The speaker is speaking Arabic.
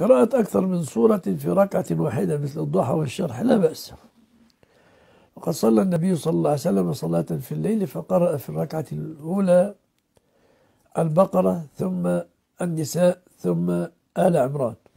قراءة أكثر من سورة في ركعة واحدة مثل الضحى والشرح لا بأس وقد صلى النبي صلى الله عليه وسلم صلاة في الليل فقرأ في الركعة الأولى البقرة ثم النساء ثم آل عمران